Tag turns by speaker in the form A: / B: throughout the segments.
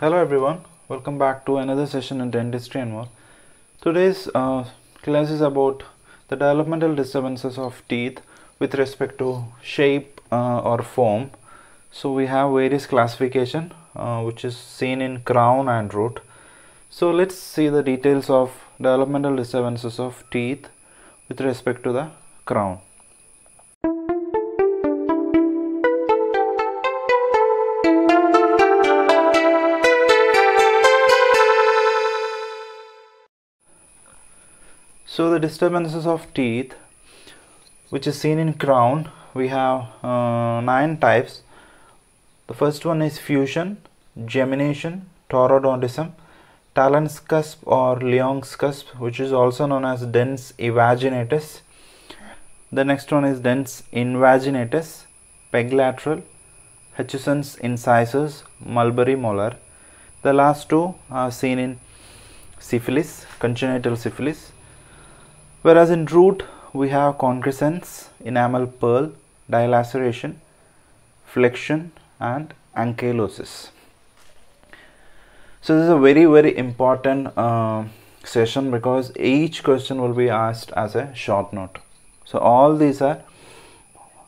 A: hello everyone welcome back to another session in dentistry and more today's uh, class is about the developmental disturbances of teeth with respect to shape uh, or form so we have various classification uh, which is seen in crown and root so let's see the details of developmental disturbances of teeth with respect to the crown so the disturbances of teeth which is seen in crown we have uh, nine types the first one is fusion gemination torodontism, talon cusp or Leong's cusp which is also known as dense evaginatus the next one is dense invaginatus peg lateral, Hutchison's incisors mulberry molar the last two are seen in syphilis congenital syphilis Whereas in root, we have concrescence, enamel pearl, dilaceration, flexion and ankylosis. So this is a very very important uh, session because each question will be asked as a short note. So all these are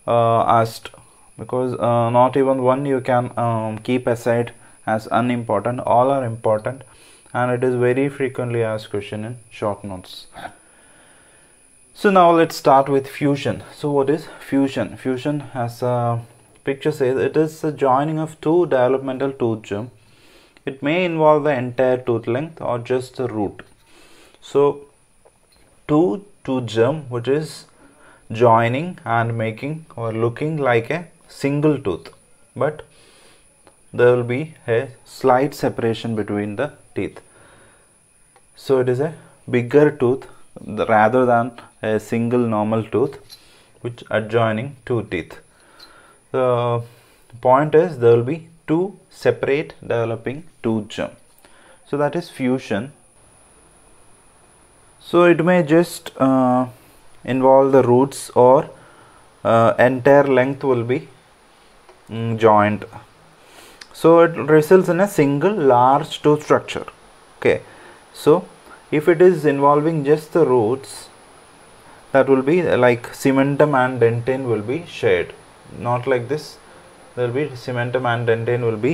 A: uh, asked because uh, not even one you can um, keep aside as unimportant all are important and it is very frequently asked question in short notes so now let's start with fusion so what is fusion fusion as a picture says it is a joining of two developmental tooth germ it may involve the entire tooth length or just the root so two tooth germ which is joining and making or looking like a single tooth but there will be a slight separation between the teeth so it is a bigger tooth rather than a single normal tooth which adjoining two teeth. The point is there will be two separate developing tooth germ. So that is fusion. So it may just uh, involve the roots or uh, entire length will be mm, joined. So it results in a single large tooth structure. Okay. So if it is involving just the roots that will be like cementum and dentin will be shared not like this there will be cementum and dentin will be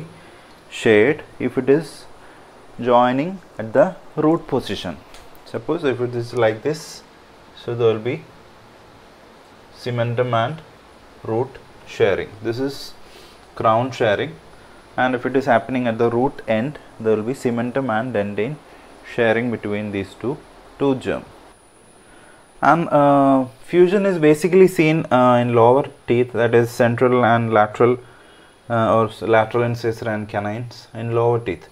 A: shared if it is joining at the root position suppose if it is like this so there will be cementum and root sharing this is crown sharing and if it is happening at the root end there will be cementum and dentin sharing between these two two germ and uh, fusion is basically seen uh, in lower teeth that is central and lateral uh, or lateral incisor and canines in lower teeth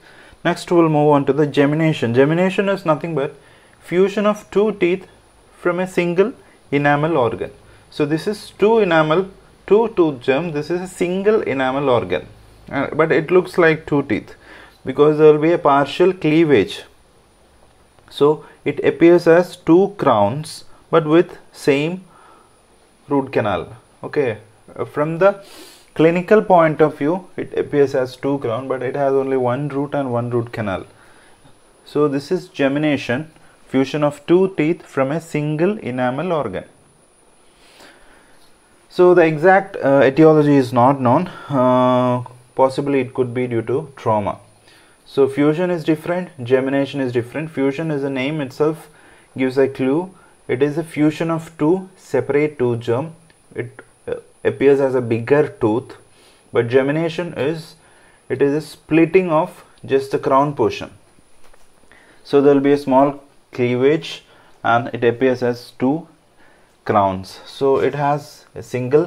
A: next we'll move on to the gemination gemination is nothing but fusion of two teeth from a single enamel organ so this is two enamel two tooth gem this is a single enamel organ uh, but it looks like two teeth because there will be a partial cleavage so it appears as two crowns but with same root canal okay uh, from the clinical point of view it appears as two crown but it has only one root and one root canal so this is gemination fusion of two teeth from a single enamel organ so the exact uh, etiology is not known uh, possibly it could be due to trauma so fusion is different gemination is different fusion is a name itself gives a clue it is a fusion of two separate tooth germ it uh, appears as a bigger tooth but germination is it is a splitting of just the crown portion so there will be a small cleavage and it appears as two crowns so it has a single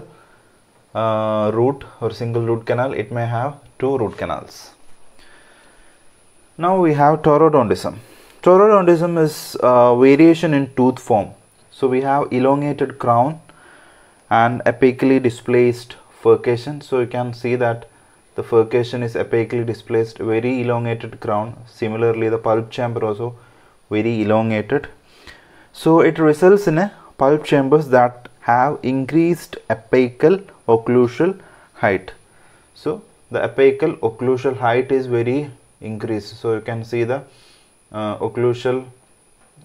A: uh, root or single root canal it may have two root canals now we have torodontism. Torodontism is variation in tooth form. So we have elongated crown and apically displaced furcation. So you can see that the furcation is apically displaced, very elongated crown. Similarly, the pulp chamber also very elongated. So it results in a pulp chambers that have increased apical occlusal height. So the apical occlusal height is very increased. So you can see the uh, occlusal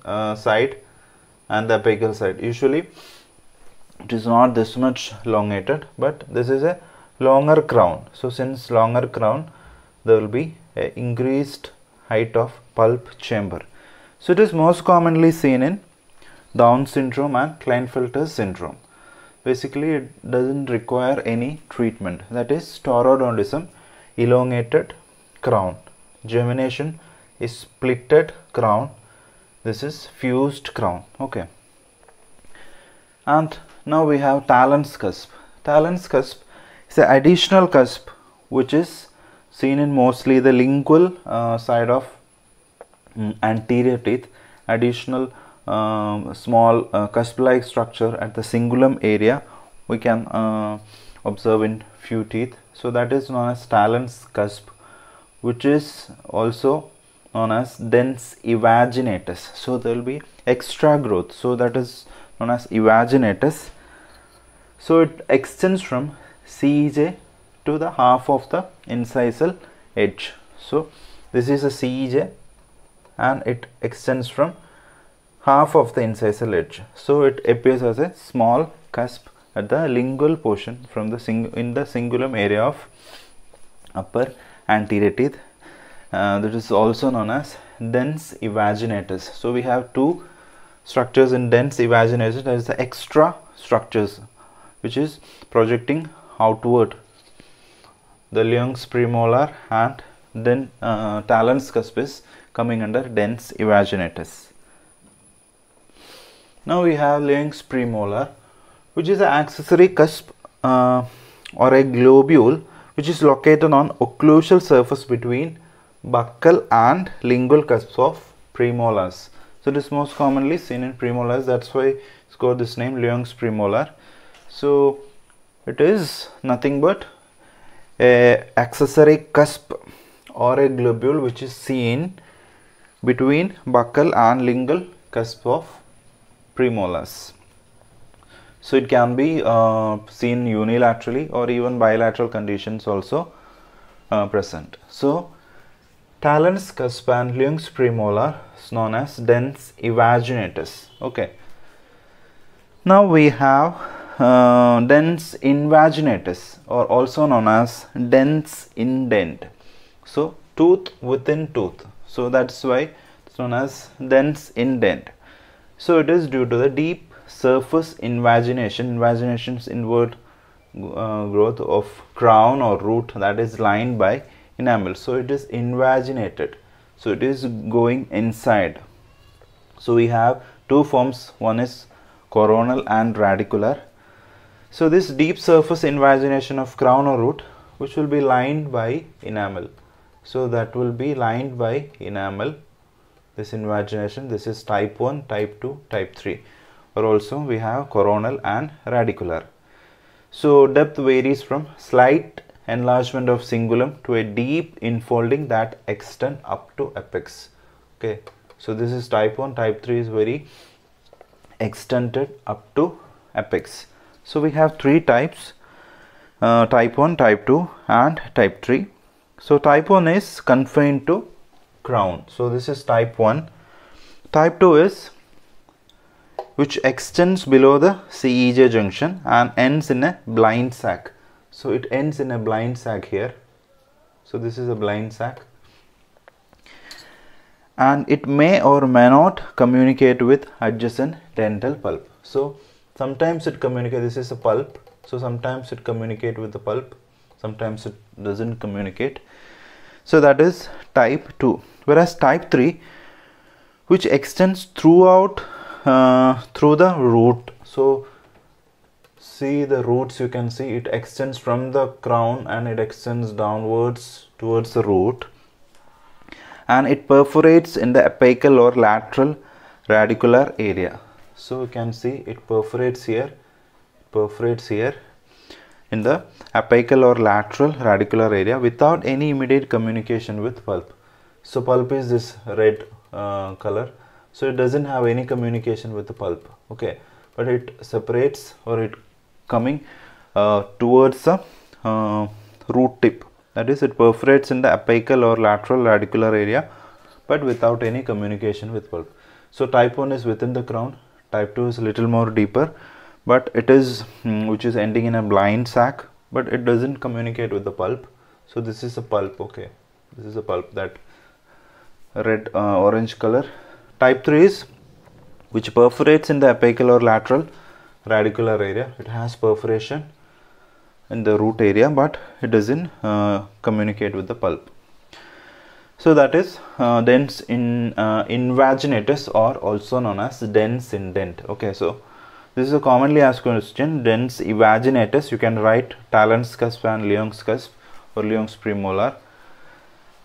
A: uh, side and the apical side usually it is not this much elongated but this is a longer crown so since longer crown there will be a increased height of pulp chamber so it is most commonly seen in down syndrome and klinefelter syndrome basically it doesn't require any treatment that is torodontism, elongated crown germination is splitted crown this is fused crown okay and now we have talon's cusp talon's cusp is an additional cusp which is seen in mostly the lingual uh, side of um, anterior teeth additional um, small uh, cusp-like structure at the cingulum area we can uh, observe in few teeth so that is known as talon's cusp which is also known as dense evaginatus so there will be extra growth so that is known as evaginatus so it extends from CEJ to the half of the incisal edge so this is a CEJ and it extends from half of the incisal edge so it appears as a small cusp at the lingual portion from the sing in the cingulum area of upper anterior teeth uh, that is also known as dense evaginatus so we have two structures in dense evaginatus that is the extra structures which is projecting outward the lungs premolar and then uh, talens cuspis coming under dense evaginatus now we have larynx premolar which is an accessory cusp uh, or a globule which is located on occlusal surface between buccal and lingual cusps of premolars. So is most commonly seen in premolars. That's why it's called this name Leung's premolar. So it is nothing but a accessory cusp or a globule which is seen between buccal and lingual cusp of premolars. So it can be uh, seen unilaterally or even bilateral conditions also uh, present. So Talens cuspandulums premolar is known as dens invaginatus. Okay. Now we have uh, dens invaginatus or also known as dens indent. So tooth within tooth. So that's why it's known as dens indent. So it is due to the deep surface invagination, invagination's inward uh, growth of crown or root that is lined by enamel so it is invaginated so it is going inside so we have two forms one is coronal and radicular so this deep surface invagination of crown or root which will be lined by enamel so that will be lined by enamel this invagination this is type 1 type 2 type 3 or also we have coronal and radicular so depth varies from slight enlargement of cingulum to a deep infolding that extend up to apex okay so this is type 1 type 3 is very extended up to apex so we have three types uh, type 1 type 2 and type 3 so type 1 is confined to crown so this is type 1 type 2 is which extends below the CEJ junction and ends in a blind sac so it ends in a blind sac here so this is a blind sac, and it may or may not communicate with adjacent dental pulp so sometimes it communicates this is a pulp so sometimes it communicate with the pulp sometimes it doesn't communicate so that is type 2 whereas type 3 which extends throughout uh, through the root so see the roots you can see it extends from the crown and it extends downwards towards the root and it perforates in the apical or lateral radicular area so you can see it perforates here perforates here in the apical or lateral radicular area without any immediate communication with pulp so pulp is this red uh, color so it doesn't have any communication with the pulp okay but it separates or it coming uh, towards the uh, root tip that is it perforates in the apical or lateral radicular area but without any communication with pulp so type 1 is within the crown type 2 is little more deeper but it is mm, which is ending in a blind sac but it doesn't communicate with the pulp so this is a pulp okay this is a pulp that red uh, orange color type 3 is which perforates in the apical or lateral radicular area it has perforation in the root area but it doesn't uh, communicate with the pulp so that is uh, in uh, invaginatus or also known as dense indent okay so this is a commonly asked question dense invaginatus you can write talons cusp and leon's cusp or leon's premolar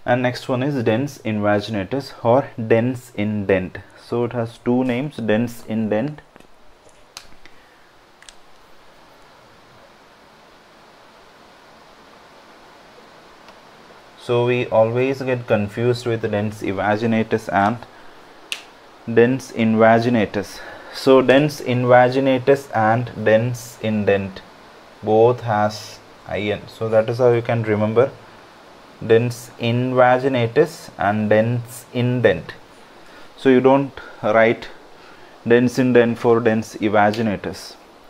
A: and next one is dense invaginatus or dense indent so it has two names dense indent so we always get confused with dense invaginatus and dense invaginatus so dense invaginatus and dense indent both has in so that is how you can remember dense invaginatus and dense indent so you don't write dense indent for dense invaginatus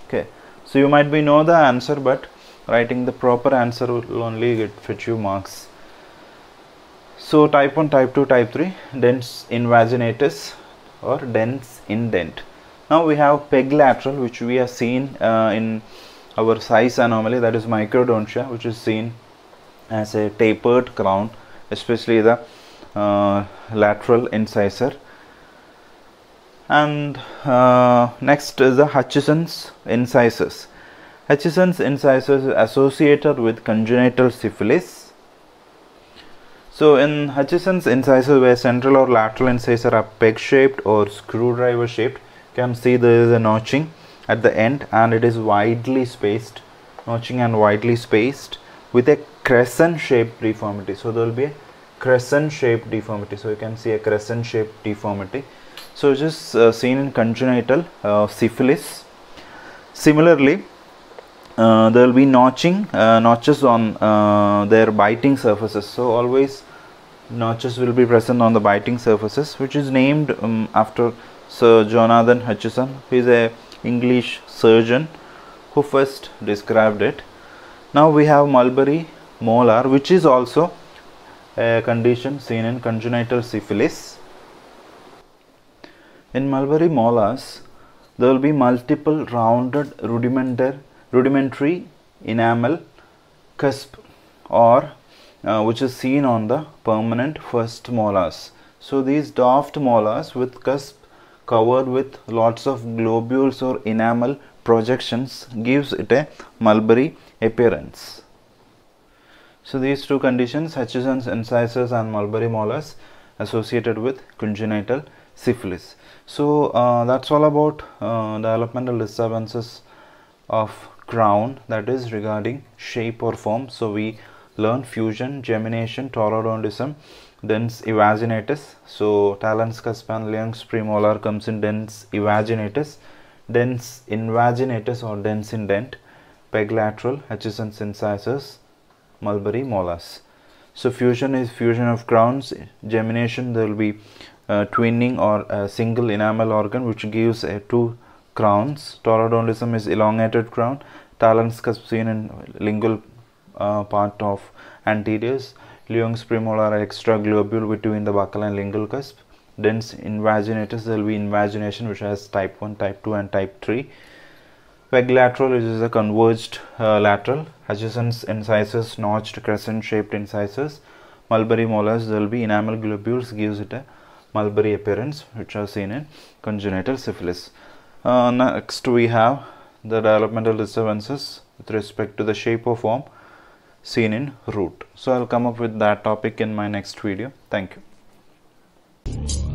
A: okay so you might be know the answer but writing the proper answer will only get fetch you marks so type 1 type 2 type 3 dents invaginatus or dents indent now we have peg lateral which we have seen uh, in our size anomaly that is microdontia which is seen as a tapered crown especially the uh, lateral incisor and uh, next is the Hutchison's incisors Hutchison's incisors is associated with congenital syphilis so in Hutchison's incisor where central or lateral incisor are peg shaped or screwdriver shaped you can see there is a notching at the end and it is widely spaced notching and widely spaced with a crescent shaped deformity so there will be a crescent shaped deformity so you can see a crescent shaped deformity so this uh, seen in congenital uh, syphilis similarly uh, there will be notching uh, notches on uh, their biting surfaces so always notches will be present on the biting surfaces which is named um, after Sir Jonathan Hutchison who is a English surgeon who first described it now we have mulberry molar which is also a condition seen in congenital syphilis in mulberry molars there will be multiple rounded rudimentary rudimentary enamel cusp or uh, which is seen on the permanent first molars. So these doffed molars with cusp covered with lots of globules or enamel projections gives it a mulberry appearance. So these two conditions, Hutchison's incisors and mulberry molars associated with congenital syphilis. So uh, that's all about uh, developmental disturbances of Crown that is regarding shape or form so we learn fusion gemination torodontism dense evaginatus. so talens caspanileus premolar comes in dense evaginatus, dense invaginatus or dense indent peg lateral, Hutchison's incisors mulberry molars so fusion is fusion of crowns gemination there will be uh, twinning or a single enamel organ which gives a two crowns. Torodontalism is elongated crown. Talons seen in lingual uh, part of anteriors. Leon's premolar are extra globule between the buccal and lingual cusp. Dense invaginators, there will be invagination which has type 1, type 2 and type 3. Peg lateral is a converged uh, lateral. Adjacent incisors, notched crescent shaped incisors. Mulberry molars, there will be enamel globules gives it a mulberry appearance which are seen in congenital syphilis. Uh, next we have the developmental disturbances with respect to the shape or form seen in root. So I'll come up with that topic in my next video. Thank you.